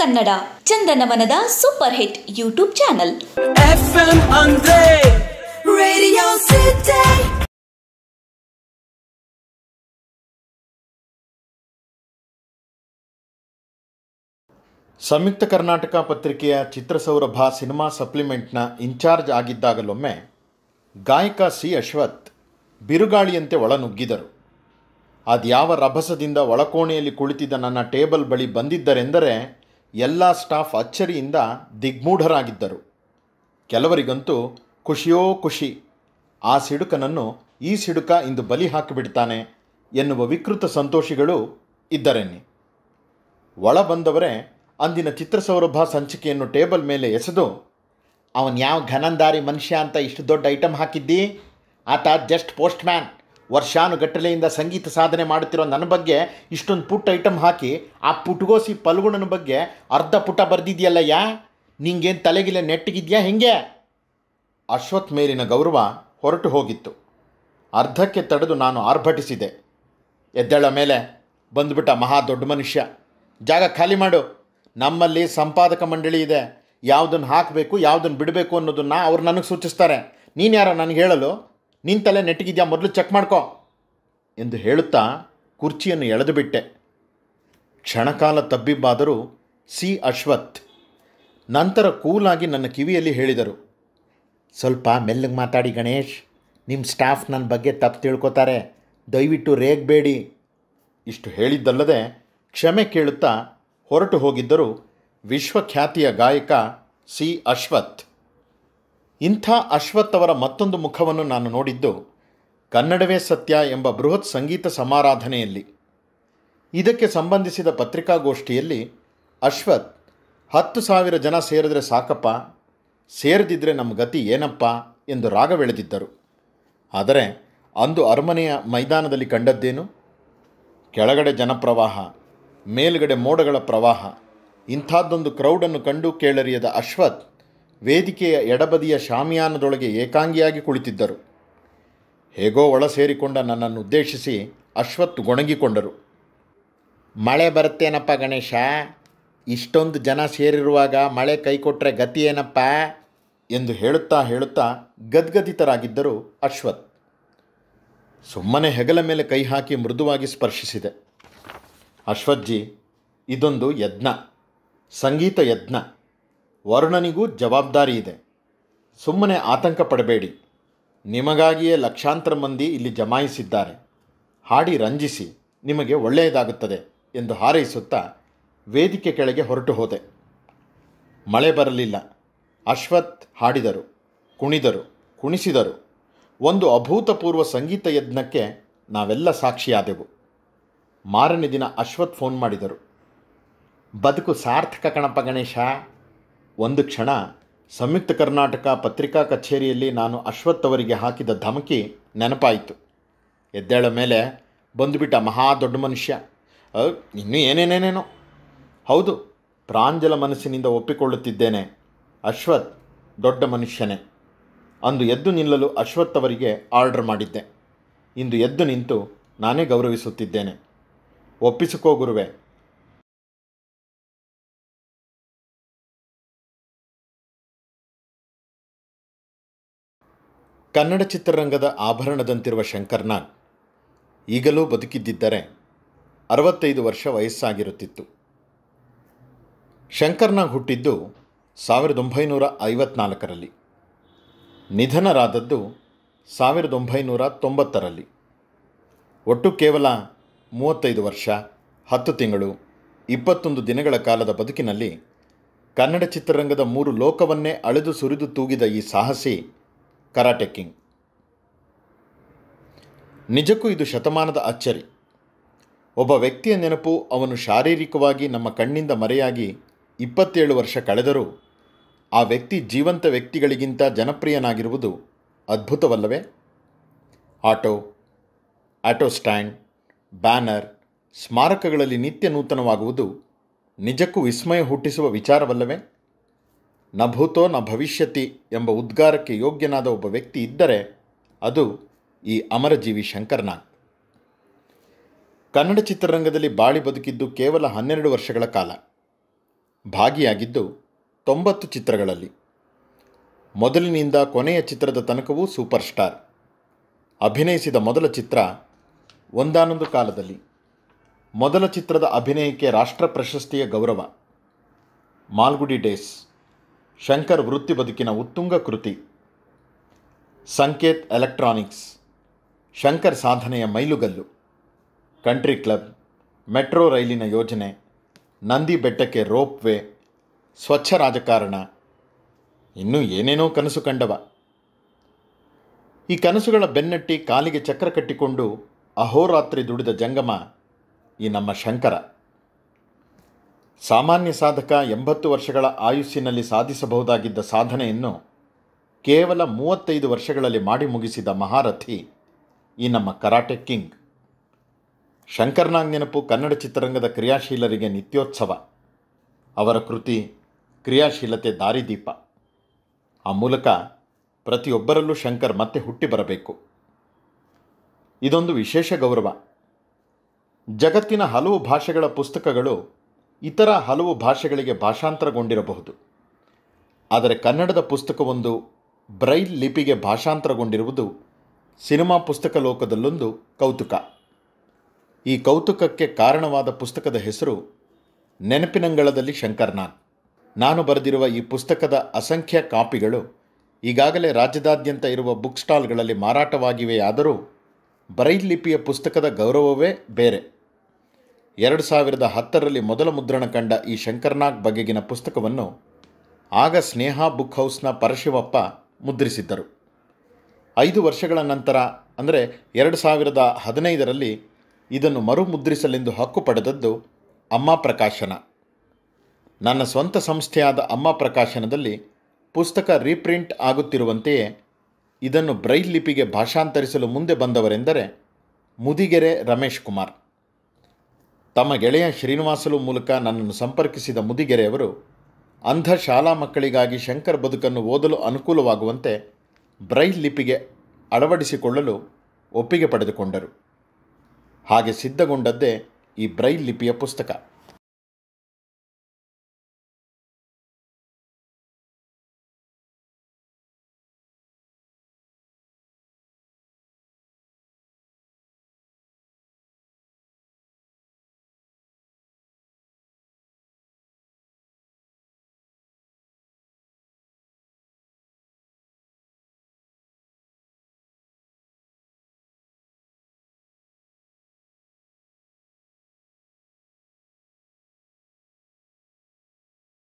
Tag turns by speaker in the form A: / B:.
A: ಕನ್ನಡ ಚಂದನವನದ super hit YouTube channel Samyukta Karnataka ಪತ್ರಿಕೆಯ ಚಿತ್ರಸೌರಭ ಸಿನಿಮಾ ಸಪ್ಲಿಮೆಂಟ್ನ ಇನ್ಚಾರ್ಜ್ ಆಗಿದ್ದಾಗಲೊಮ್ಮೆ ಗಾಯಕ ಸಿ ಅಶ್ವಥ್ ಬಿರುಗಾಳಿಯಂತೆ ಒಳನುಗ್ಗಿದರು ಅದ್ಯಾವ ರಭಸದಿಂದ ಒಳಕೋಣೆಯಲ್ಲಿ ಕುಳಿತಿದ್ದ ನನ್ನ ಟೇಬಲ್ ಬಳಿ ಬಂದಿದ್ದರೆಂದರೆ ಎಲ್ಲ ಸ್ಟಾಫ್ ಅಚ್ಚರಿಯಿಂದ ದಿಗ್ಮೂಢರಾಗಿದ್ದರು ಕೆಲವರಿಗಂತೂ ಖುಷಿಯೋ ಖುಷಿ ಆ ಸಿಡುಕನನ್ನು ಈ ಸಿಡುಕ ಇಂದು ಬಲಿ ಹಾಕಿಬಿಡ್ತಾನೆ ಎನ್ನುವ ವಿಕೃತ ಸಂತೋಷಿಗಳು ಇದ್ದರೆನ್ನಿ ಒಳ ಬಂದವರೇ ಅಂದಿನ ಚಿತ್ರಸೌರಭ ಸಂಚಿಕೆಯನ್ನು ಟೇಬಲ್ ಮೇಲೆ ಎಸೆದು ಅವನ್ಯಾವ ಯಾವ ಘನಂದಾರಿ ಮನುಷ್ಯ ಅಂತ ಇಷ್ಟು ದೊಡ್ಡ ಐಟಮ್ ಹಾಕಿದ್ದಿ ಆತ ಜಸ್ಟ್ ಪೋಸ್ಟ್ಮ್ಯಾನ್ ವರ್ಷಾನುಗಟ್ಟಲೆಯಿಂದ ಸಂಗೀತ ಸಾಧನೆ ಮಾಡುತ್ತಿರೋ ನನ್ನ ಬಗ್ಗೆ ಇಷ್ಟೊಂದು ಪುಟ್ಟ ಐಟಮ್ ಹಾಕಿ ಆ ಪುಟ್ಗೋಸಿ ಪಲ್ಗುಣನ ಬಗ್ಗೆ ಅರ್ಧ ಪುಟ ಬರೆದಿದೆಯಲ್ಲ ಯಾ ನಿಂಗೇನು ತಲೆಗಿಲ್ಲ ನೆಟ್ಟಿಗಿದ್ಯಾ ಹೆಂಗೆ ಅಶ್ವಥ್ ಮೇಲಿನ ಗೌರವ ಹೊರಟು ಹೋಗಿತ್ತು ಅರ್ಧಕ್ಕೆ ತಡೆದು ನಾನು ಆರ್ಭಟಿಸಿದೆ ಎದ್ದೇಳ ಮೇಲೆ ಬಂದುಬಿಟ್ಟ ಮಹಾ ದೊಡ್ಡ ಮನುಷ್ಯ ಜಾಗ ಖಾಲಿ ಮಾಡು ನಮ್ಮಲ್ಲಿ ಸಂಪಾದಕ ಮಂಡಳಿ ಇದೆ ಯಾವುದನ್ನು ಹಾಕಬೇಕು ಯಾವುದನ್ನು ಬಿಡಬೇಕು ಅನ್ನೋದನ್ನು ಅವ್ರು ನನಗೆ ಸೂಚಿಸ್ತಾರೆ ನೀನು ಯಾರ ನನಗೆ ಹೇಳಲು ನಿನ್ನ ತಲೆ ನೆಟ್ಟಿಗಿದ್ಯಾ ಮೊದಲು ಚೆಕ್ ಮಾಡ್ಕೋ ಎಂದು ಹೇಳುತ್ತಾ ಕುರ್ಚಿಯನ್ನು ಎಳೆದು ಬಿಟ್ಟೆ ಕ್ಷಣಕಾಲ ತಬ್ಬಿಬ್ಬಾದರೂ ಸಿ ಅಶ್ವಥ್ ನಂತರ ಕೂಲಾಗಿ ನನ್ನ ಕಿವಿಯಲ್ಲಿ ಹೇಳಿದರು ಸ್ವಲ್ಪ ಮೆಲ್ಲಗೆ ಮಾತಾಡಿ ಗಣೇಶ್ ನಿಮ್ಮ ಸ್ಟಾಫ್ ನನ್ನ ಬಗ್ಗೆ ತಪ್ಪು ತಿಳ್ಕೊತಾರೆ ದಯವಿಟ್ಟು ರೇಗಬೇಡಿ ಇಷ್ಟು ಹೇಳಿದ್ದಲ್ಲದೆ ಕ್ಷಮೆ ಕೇಳುತ್ತಾ ಹೊರಟು ಹೋಗಿದ್ದರು ವಿಶ್ವಖ್ಯಾತಿಯ ಗಾಯಕ ಸಿ ಅಶ್ವಥ್ ಇಂಥ ಅಶ್ವತ್ ಅವರ ಮತ್ತೊಂದು ಮುಖವನ್ನು ನಾನು ನೋಡಿದ್ದು ಕನ್ನಡವೇ ಸತ್ಯ ಎಂಬ ಬೃಹತ್ ಸಂಗೀತ ಸಮಾರಾಧನೆಯಲ್ಲಿ ಇದಕ್ಕೆ ಸಂಬಂಧಿಸಿದ ಪತ್ರಿಕಾಗೋಷ್ಠಿಯಲ್ಲಿ ಅಶ್ವಥ್ ಹತ್ತು ಸಾವಿರ ಜನ ಸೇರಿದ್ರೆ ಸಾಕಪ್ಪ ಸೇರದಿದ್ದರೆ ನಮ್ಮ ಗತಿ ಏನಪ್ಪ ಎಂದು ರಾಗವೆಳೆದಿದ್ದರು ಆದರೆ ಅಂದು ಅರಮನೆಯ ಮೈದಾನದಲ್ಲಿ ಕಂಡದ್ದೇನು ಕೆಳಗಡೆ ಜನಪ್ರವಾಹ ಮೇಲುಗಡೆ ಮೋಡಗಳ ಪ್ರವಾಹ ಇಂಥದ್ದೊಂದು ಕ್ರೌಡನ್ನು ಕಂಡು ಕೇಳರಿಯದ ಅಶ್ವಥ್ ವೇದಿಕೆಯ ಎಡಬದಿಯ ಶಾಮಿಯಾನದೊಳಗೆ ಏಕಾಂಗಿಯಾಗಿ ಕುಳಿತಿದ್ದರು ಹೇಗೋ ಒಳ ಸೇರಿಕೊಂಡ ನನ್ನನ್ನು ಉದ್ದೇಶಿಸಿ ಅಶ್ವತ್ ಗೊಣಗಿಕೊಂಡರು ಮಳೆ ಬರುತ್ತೇನಪ್ಪ ಗಣೇಶ ಇಷ್ಟೊಂದು ಜನ ಸೇರಿರುವಾಗ ಮಳೆ ಕೈಕೊಟ್ರೆ ಗತಿ ಏನಪ್ಪ ಎಂದು ಹೇಳುತ್ತಾ ಹೇಳುತ್ತಾ ಗದ್ಗದಿತರಾಗಿದ್ದರು ಅಶ್ವತ್ ಸುಮ್ಮನೆ ಹೆಗಲ ಮೇಲೆ ಕೈ ಹಾಕಿ ಮೃದುವಾಗಿ ಸ್ಪರ್ಶಿಸಿದೆ ಅಶ್ವತ್ಜಿ ಇದೊಂದು ಯಜ್ಞ ಸಂಗೀತ ಯಜ್ಞ ವರುಣನಿಗೂ ಜವಾಬ್ದಾರಿ ಇದೆ ಸುಮ್ಮನೆ ಆತಂಕ ಪಡಬೇಡಿ ನಿಮಗಾಗಿಯೇ ಲಕ್ಷಾಂತರ ಮಂದಿ ಇಲ್ಲಿ ಜಮಾಯಿಸಿದ್ದಾರೆ ಹಾಡಿ ರಂಜಿಸಿ ನಿಮಗೆ ಒಳ್ಳೆಯದಾಗುತ್ತದೆ ಎಂದು ಹಾರೈಸುತ್ತಾ ವೇದಿಕೆ ಕೆಳಗೆ ಹೊರಟು ಹೋದೆ ಮಳೆ ಬರಲಿಲ್ಲ ಅಶ್ವಥ್ ಹಾಡಿದರು ಕುಣಿದರು ಕುಣಿಸಿದರು ಒಂದು ಅಭೂತಪೂರ್ವ ಸಂಗೀತ ಯಜ್ಞಕ್ಕೆ ನಾವೆಲ್ಲ ಸಾಕ್ಷಿಯಾದೆವು ಮಾರನೇ ದಿನ ಅಶ್ವಥ್ ಫೋನ್ ಮಾಡಿದರು ಬದುಕು ಸಾರ್ಥಕ ಕಣಪ ಗಣೇಶ ಒಂದು ಕ್ಷಣ ಸಂಯುಕ್ತ ಕರ್ನಾಟಕ ಪತ್ರಿಕಾ ಕಚೇರಿಯಲ್ಲಿ ನಾನು ಅಶ್ವಥ್ ಅವರಿಗೆ ಹಾಕಿದ ಧಮಕಿ ನೆನಪಾಯಿತು ಎದ್ದೇಳ ಮೇಲೆ ಬಂದುಬಿಟ್ಟ ಮಹಾ ದೊಡ್ಡ ಮನುಷ್ಯ ಇನ್ನೂ ಏನೇನೇನೇನೋ ಹೌದು ಪ್ರಾಂಜಲ ಮನಸ್ಸಿನಿಂದ ಒಪ್ಪಿಕೊಳ್ಳುತ್ತಿದ್ದೇನೆ ಅಶ್ವಥ್ ದೊಡ್ಡ ಮನುಷ್ಯನೇ ಅಂದು ಎದ್ದು ನಿಲ್ಲಲು ಅಶ್ವಥ್ ಅವರಿಗೆ ಆರ್ಡರ್ ಮಾಡಿದ್ದೆ ಇಂದು ಎದ್ದು ನಿಂತು ನಾನೇ ಗೌರವಿಸುತ್ತಿದ್ದೇನೆ ಒಪ್ಪಿಸಿಕೋ ಗುರುವೆ ಕನ್ನಡ ಚಿತ್ರರಂಗದ ಆಭರಣದಂತಿರುವ ಶಂಕರ್ನಾಗ್ ಈಗಲೂ ಬದುಕಿದ್ದಿದ್ದರೆ ಅರವತ್ತೈದು ವರ್ಷ ವಯಸ್ಸಾಗಿರುತ್ತಿತ್ತು ಶಂಕರ್ನಾಗ್ ಹುಟ್ಟಿದ್ದು ಸಾವಿರದ ಒಂಬೈನೂರ ಐವತ್ನಾಲ್ಕರಲ್ಲಿ ನಿಧನರಾದದ್ದು ಸಾವಿರದ ಒಂಬೈನೂರ ತೊಂಬತ್ತರಲ್ಲಿ ಒಟ್ಟು ಕೇವಲ ಮೂವತ್ತೈದು ವರ್ಷ ಹತ್ತು ತಿಂಗಳು ಇಪ್ಪತ್ತೊಂದು ದಿನಗಳ ಕಾಲದ ಬದುಕಿನಲ್ಲಿ ಕನ್ನಡ ಚಿತ್ರರಂಗದ ಮೂರು ಲೋಕವನ್ನೇ ಅಳೆದು ಸುರಿದು ತೂಗಿದ ಈ ಸಾಹಸಿ ಕರಾಟೆ ಕಿಂಗ್ ನಿಜಕ್ಕೂ ಇದು ಶತಮಾನದ ಅಚ್ಚರಿ ಒಬ್ಬ ವ್ಯಕ್ತಿಯ ನೆನಪು ಅವನು ಶಾರೀರಿಕವಾಗಿ ನಮ್ಮ ಕಣ್ಣಿಂದ ಮರೆಯಾಗಿ ಇಪ್ಪತ್ತೇಳು ವರ್ಷ ಕಳೆದರೂ ಆ ವ್ಯಕ್ತಿ ಜೀವಂತ ವ್ಯಕ್ತಿಗಳಿಗಿಂತ ಜನಪ್ರಿಯನಾಗಿರುವುದು ಅದ್ಭುತವಲ್ಲವೇ ಆಟೋ ಆಟೋ ಸ್ಟ್ಯಾಂಡ್ ಬ್ಯಾನರ್ ಸ್ಮಾರಕಗಳಲ್ಲಿ ನಿತ್ಯ ನೂತನವಾಗುವುದು ನಿಜಕ್ಕೂ ವಿಸ್ಮಯ ಹುಟ್ಟಿಸುವ ವಿಚಾರವಲ್ಲವೇ ನ ಭೂತೋ ನ ಭವಿಷ್ಯತಿ ಎಂಬ ಉದ್ಗಾರಕ್ಕೆ ಯೋಗ್ಯನಾದ ಒಬ್ಬ ವ್ಯಕ್ತಿ ಇದ್ದರೆ ಅದು ಈ ಅಮರಜೀವಿ ಶಂಕರ್ನಾಗ್ ಕನ್ನಡ ಚಿತ್ರರಂಗದಲ್ಲಿ ಬಾಳಿ ಬದುಕಿದ್ದು ಕೇವಲ ಹನ್ನೆರಡು ವರ್ಷಗಳ ಕಾಲ ಭಾಗಿಯಾಗಿದ್ದು ತೊಂಬತ್ತು ಚಿತ್ರಗಳಲ್ಲಿ ಮೊದಲಿನಿಂದ ಕೊನೆಯ ಚಿತ್ರದ ತನಕವೂ ಸೂಪರ್ ಸ್ಟಾರ್ ಅಭಿನಯಿಸಿದ ಮೊದಲ ಚಿತ್ರ ಒಂದಾನೊಂದು ಕಾಲದಲ್ಲಿ ಮೊದಲ ಚಿತ್ರದ ಅಭಿನಯಕ್ಕೆ ರಾಷ್ಟ್ರ ಪ್ರಶಸ್ತಿಯ ಗೌರವ ಮಾಲ್ಗುಡಿ ಡೇಸ್ ಶಂಕರ್ ವೃತ್ತಿ ಬದುಕಿನ ಉತ್ತುಂಗ ಕೃತಿ ಸಂಕೇತ್ ಎಲೆಕ್ಟ್ರಾನಿಕ್ಸ್ ಶಂಕರ್ ಸಾಧನೆಯ ಮೈಲುಗಲ್ಲು ಕಂಟ್ರಿ ಕ್ಲಬ್ ಮೆಟ್ರೋ ರೈಲಿನ ಯೋಜನೆ ನಂದಿ ಬೆಟ್ಟಕ್ಕೆ ರೋಪ್ ವೇ ಸ್ವಚ್ಛ ರಾಜಕಾರಣ ಇನ್ನೂ ಏನೇನೋ ಕನಸು ಕಂಡವ ಈ ಕನಸುಗಳ ಬೆನ್ನಟ್ಟಿ ಕಾಲಿಗೆ ಚಕ್ರ ಕಟ್ಟಿಕೊಂಡು ಅಹೋರಾತ್ರಿ ದುಡಿದ ಜಂಗಮ ಈ ನಮ್ಮ ಶಂಕರ ಸಾಮಾನ್ಯ ಸಾಧಕ ಎಂಬತ್ತು ವರ್ಷಗಳ ಆಯುಸ್ಸಿನಲ್ಲಿ ಸಾಧಿಸಬಹುದಾಗಿದ್ದ ಸಾಧನೆಯನ್ನು ಕೇವಲ ಮೂವತ್ತೈದು ವರ್ಷಗಳಲ್ಲಿ ಮಾಡಿ ಮುಗಿಸಿದ ಮಹಾರಥಿ ಈ ನಮ್ಮ ಕರಾಟೆ ಕಿಂಗ್ ಶಂಕರ್ನಾಗ್ ನೆನಪು ಕನ್ನಡ ಚಿತ್ರರಂಗದ ಕ್ರಿಯಾಶೀಲರಿಗೆ ನಿತ್ಯೋತ್ಸವ ಅವರ ಕೃತಿ ಕ್ರಿಯಾಶೀಲತೆ ದಾರಿದೀಪ ಆ ಮೂಲಕ ಪ್ರತಿಯೊಬ್ಬರಲ್ಲೂ ಶಂಕರ್ ಮತ್ತೆ ಹುಟ್ಟಿ ಬರಬೇಕು ಇದೊಂದು ವಿಶೇಷ ಗೌರವ ಜಗತ್ತಿನ ಹಲವು ಭಾಷೆಗಳ ಪುಸ್ತಕಗಳು ಇತರ ಹಲವು ಭಾಷೆಗಳಿಗೆ ಭಾಷಾಂತರಗೊಂಡಿರಬಹುದು ಆದರೆ ಕನ್ನಡದ ಪುಸ್ತಕವೊಂದು ಬ್ರೈಲ್ ಲಿಪಿಗೆ ಭಾಷಾಂತರಗೊಂಡಿರುವುದು ಸಿನಿಮಾ ಪುಸ್ತಕ ಲೋಕದಲ್ಲೊಂದು ಕೌತುಕ ಈ ಕೌತುಕಕ್ಕೆ ಕಾರಣವಾದ ಪುಸ್ತಕದ ಹೆಸರು ನೆನಪಿನಂಗಳದಲ್ಲಿ ಶಂಕರ್ನಾಗ್ ನಾನು ಬರೆದಿರುವ ಈ ಪುಸ್ತಕದ ಅಸಂಖ್ಯ ಕಾಪಿಗಳು ಈಗಾಗಲೇ ರಾಜ್ಯದಾದ್ಯಂತ ಇರುವ ಬುಕ್ ಸ್ಟಾಲ್ಗಳಲ್ಲಿ ಮಾರಾಟವಾಗಿವೆಯಾದರೂ ಬ್ರೈಲ್ ಲಿಪಿಯ ಪುಸ್ತಕದ ಗೌರವವೇ ಬೇರೆ ಎರಡು ಸಾವಿರದ ಹತ್ತರಲ್ಲಿ ಮೊದಲ ಮುದ್ರಣ ಕಂಡ ಈ ಶಂಕರ್ನಾಗ್ ಬಗೆಗಿನ ಪುಸ್ತಕವನ್ನು ಆಗ ಸ್ನೇಹ ಬುಕ್ ಹೌಸ್ನ ಪರಶಿವಪ್ಪ ಮುದ್ರಿಸಿದ್ದರು ಐದು ವರ್ಷಗಳ ನಂತರ ಅಂದರೆ ಎರಡು ಸಾವಿರದ ಹದಿನೈದರಲ್ಲಿ ಇದನ್ನು ಮರುಮುದ್ರಿಸಲೆಂದು ಹಕ್ಕು ಪಡೆದದ್ದು ಅಮ್ಮ ಪ್ರಕಾಶನ ನನ್ನ ಸ್ವಂತ ಸಂಸ್ಥೆಯಾದ ಅಮ್ಮ ಪ್ರಕಾಶನದಲ್ಲಿ ಪುಸ್ತಕ ರೀಪ್ರಿಂಟ್ ಆಗುತ್ತಿರುವಂತೆಯೇ ಇದನ್ನು ಬ್ರೈಲ್ ಲಿಪಿಗೆ ಭಾಷಾಂತರಿಸಲು ಮುಂದೆ ಬಂದವರೆಂದರೆ ಮುದಿಗೆರೆ ರಮೇಶ್ ಕುಮಾರ್ ತಮ್ಮ ಗೆಳೆಯ ಶ್ರೀನಿವಾಸಲು ಮೂಲಕ ನನ್ನನ್ನು ಸಂಪರ್ಕಿಸಿದ ಮುದಿಗೆರೆಯವರು ಅಂಧ ಶಾಲಾ ಮಕ್ಕಳಿಗಾಗಿ ಶಂಕರ್ ಬದುಕನ್ನು ಓದಲು ಅನುಕೂಲವಾಗುವಂತೆ ಬ್ರೈಲ್ ಲಿಪಿಗೆ ಅಳವಡಿಸಿಕೊಳ್ಳಲು ಒಪ್ಪಿಗೆ ಪಡೆದುಕೊಂಡರು ಹಾಗೆ ಸಿದ್ಧಗೊಂಡದ್ದೇ ಈ ಬ್ರೈಲ್ ಲಿಪಿಯ ಪುಸ್ತಕ